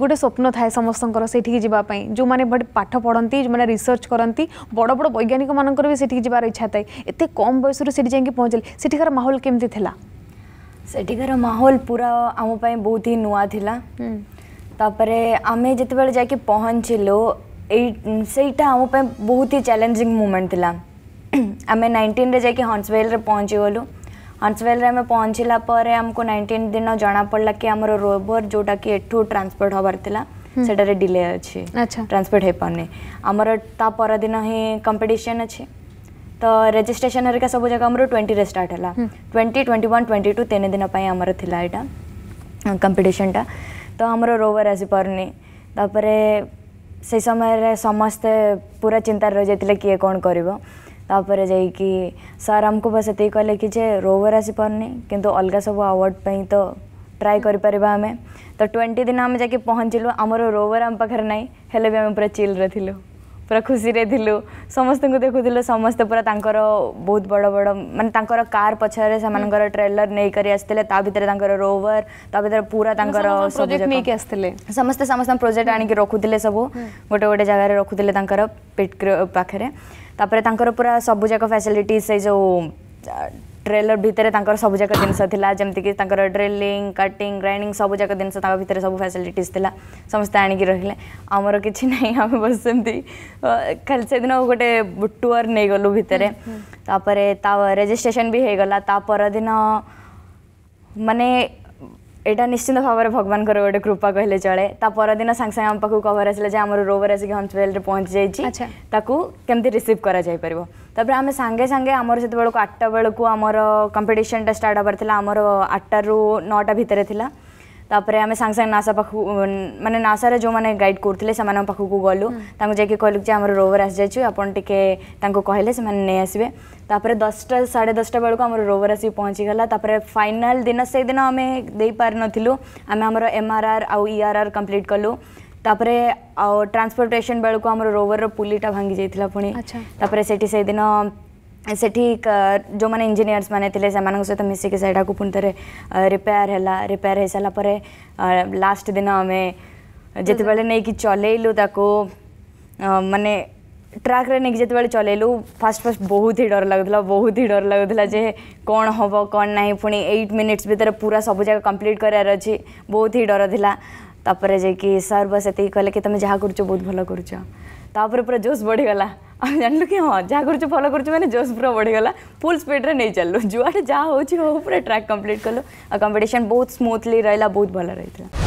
गोटे स्वप्न थाए समस्तर से जो मैंने पाठ पढ़ती जो मैंने रिसर्च करती बड़ बड़ वैज्ञानिक मानक भी सेठी जबार इच्छा थाए एत कम बयस जा पहुँचले सेठिकार माहौल केमती था सेठिकार माहौल पूरा आमपाई बहुत ही नुआ था आम जिते जाके पहुँचलु आमपाई बहुत ही चैलेंजिंग मुमेंट था आम नाइंटीन जाके हंसवेल पहुँचीगलु हंसवेल आम पहुँचला आमको नाइंटीन दिन जना पड़ा कि आम रोवर जोटा कि एठू ट्रांसपोर्ट हबार সেটার ডিলে আছে ট্রান্সপোর্ট হয়ে পাওনি আমার তা পরদিন হি কম্পিটিশন আছে তো রেজিস্ট্রেশন হরিকা সব জায়গা আমার টোয়েন্টিরে স্টার্ট হল twenty twenty one twenty two তিন দিন আমার লা এটা কম্পিটিশনটা তো আমার রোভার আসিপারুনি তাপরে সেই সময় সমস্তে পুরা চিন্তার রয়ে যাই কিয়ে কোণ করব ତାପରେ ଯାଇକି ସାର୍ ଆମକୁ ବାସ୍ ଏତିକି କହିଲେ କି ଯେ ରୋଭର ଆସିପାରୁନି କିନ୍ତୁ ଅଲଗା ସବୁ ଆୱାର୍ଡ଼ ପାଇଁ ତ ଟ୍ରାଏ କରିପାରିବା ଆମେ ତ ଟ୍ୱେଣ୍ଟି ଦିନ ଆମେ ଯାଇକି ପହଞ୍ଚିଲୁ ଆମର ରୋଭର ଆମ ପାଖରେ ନାହିଁ ହେଲେ ବି ଆମେ ପୁରା ଚିଲ୍ରେ ଥିଲୁ ପୁରା ଖୁସିରେ ଥିଲୁ ସମସ୍ତଙ୍କୁ ଦେଖୁଥିଲୁ ସମସ୍ତେ ପୁରା ତାଙ୍କର ବହୁତ ବଡ଼ ବଡ଼ ମାନେ ତାଙ୍କର କାର୍ ପଛରେ ସେମାନଙ୍କର ଟ୍ରେଲର ନେଇକରି ଆସିଥିଲେ ତା ଭିତରେ ତାଙ୍କର ରୋଭର ତା ଭିତରେ ପୁରା ତାଙ୍କର ନେଇକି ଆସିଥିଲେ ସମସ୍ତେ ସମସ୍ତଙ୍କ ପ୍ରୋଜେକ୍ଟ ଆଣିକି ରଖୁଥିଲେ ସବୁ ଗୋଟେ ଗୋଟେ ଜାଗାରେ ରଖୁଥିଲେ ତାଙ୍କର ପିଟ୍ ପାଖରେ ତାପରେ ତାଙ୍କର ପୁରା ସବୁଯାକ ଫ୍ୟାସିଲିଟିଜ୍ ସେ ଯେଉଁ ଟ୍ରେଲର ଭିତରେ ତାଙ୍କର ସବୁଯାକ ଜିନିଷ ଥିଲା ଯେମିତିକି ତାଙ୍କର ଡ୍ରିଲିଂ କଟିଂ ଗ୍ରାଇଣ୍ଡିଂ ସବୁଯାକ ଜିନିଷ ତାଙ୍କ ଭିତରେ ସବୁ ଫ୍ୟାସିଲିଟିଜ୍ ଥିଲା ସମସ୍ତେ ଆଣିକି ରହିଲେ ଆମର କିଛି ନାହିଁ ଆମେ ବସ ସେମିତି ଖାଲି ସେଦିନ ଗୋଟେ ଟୁଅର୍ ନେଇଗଲୁ ଭିତରେ ତାପରେ ତା ରେଜିଷ୍ଟ୍ରେସନ୍ ବି ହେଇଗଲା ତା ପରଦିନ ମାନେ ଏଇଟା ନିଶ୍ଚିନ୍ତ ଭାବରେ ଭଗବାନଙ୍କର ଗୋଟେ କୃପା କହିଲେ ଚଳେ ତା ପରଦିନ ସାଙ୍ଗେ ସାଙ୍ଗେ ଆମ ପାଖକୁ ଖବର ଆସିଲା ଯେ ଆମର ରୋଭର ଆସିକି ହସ୍ପିଟାଲରେ ପହଞ୍ଚିଯାଇଛି ତାକୁ କେମିତି ରିସିଭ୍ କରାଯାଇପାରିବ ତାପରେ ଆମେ ସାଙ୍ଗେ ସାଙ୍ଗେ ଆମର ସେତେବେଳକୁ ଆଠଟା ବେଳକୁ ଆମର କମ୍ପିଟିସନଟା ଷ୍ଟାର୍ଟ ହେବାର ଥିଲା ଆମର ଆଠଟାରୁ ନଅଟା ଭିତରେ ଥିଲା ତାପରେ ଆମେ ସାଙ୍ଗେ ସାଙ୍ଗେ ନାସା ପାଖକୁ ମାନେ ନାସାରେ ଯେଉଁମାନେ ଗାଇଡ଼ କରୁଥିଲେ ସେମାନଙ୍କ ପାଖକୁ ଗଲୁ ତାଙ୍କୁ ଯାଇକି କହିଲୁ ଯେ ଆମର ରୋଭର ଆସିଯାଇଛି ଆପଣ ଟିକେ ତାଙ୍କୁ କହିଲେ ସେମାନେ ନେଇ ଆସିବେ ତାପରେ ଦଶଟା ସାଢ଼େ ଦଶଟା ବେଳକୁ ଆମର ରୋଭର ଆସିକି ପହଞ୍ଚିଗଲା ତାପରେ ଫାଇନାଲ ଦିନ ସେଇଦିନ ଆମେ ଦେଇପାରିନଥିଲୁ ଆମେ ଆମର ଏମ୍ଆର୍ଆର୍ ଆଉ ଇଆର୍ଆର୍ କମ୍ପ୍ଲିଟ୍ କଲୁ ତାପରେ ଆଉ ଟ୍ରାନ୍ସପୋର୍ଟେସନ୍ ବେଳକୁ ଆମର ରୋଭରର ପୁଲିଟା ଭାଙ୍ଗି ଯାଇଥିଲା ପୁଣି ତାପରେ ସେଠି ସେଇଦିନ ସେଠି ଯେଉଁମାନେ ଇଞ୍ଜିନିୟର୍ସ ମାନେ ଥିଲେ ସେମାନଙ୍କ ସହିତ ମିଶିକି ସେଇଟାକୁ ପୁଣି ଥରେ ରିପେୟାର ହେଲା ରିପେୟାର ହେଇସାରିଲା ପରେ ଲାଷ୍ଟ ଦିନ ଆମେ ଯେତେବେଳେ ନେଇକି ଚଲେଇଲୁ ତାକୁ ମାନେ ଟ୍ରାକ୍ରେ ନେଇକି ଯେତେବେଳେ ଚଲେଇଲୁ ଫାଷ୍ଟ ଫାଷ୍ଟ ବହୁତ ହି ଡର ଲାଗୁଥିଲା ବହୁତ ହି ଡର ଲାଗୁଥିଲା ଯେ କ'ଣ ହେବ କ'ଣ ନାହିଁ ପୁଣି ଏଇଟ୍ ମିନିଟ୍ସ ଭିତରେ ପୁରା ସବୁଯାକ କମ୍ପ୍ଲିଟ୍ କରିବାର ଅଛି ବହୁତ ହି ଡର ଥିଲା ତାପରେ ଯାଇକି ସାର୍ ବାସ୍ ଏତିକି କହିଲେ କି ତୁମେ ଯାହା କରୁଛ ବହୁତ ଭଲ କରୁଛ ତାପରେ ପୁରା ଜୋସ୍ ବଢ଼ିଗଲା ଆମେ ଜାଣିଲୁ କି ହଁ ଯାହା କରୁଛୁ ଭଲ କରୁଛୁ ମାନେ ଜୋସ୍ ପୁରା ବଢ଼ିଗଲା ଫୁଲ୍ ସ୍ପିଡ଼୍ରେ ନେଇ ଚାଲିଲୁ ଯୁଆଡ଼େ ଯାହା ହେଉଛି ହଉ ପୁରା ଟ୍ରାକ୍ କମ୍ପ୍ଲିଟ୍ କଲୁ ଆଉ କମ୍ପିଟିସନ୍ ବହୁତ ସ୍ମୁଥଲି ରହିଲା ବହୁତ ଭଲ ରହିଥିଲା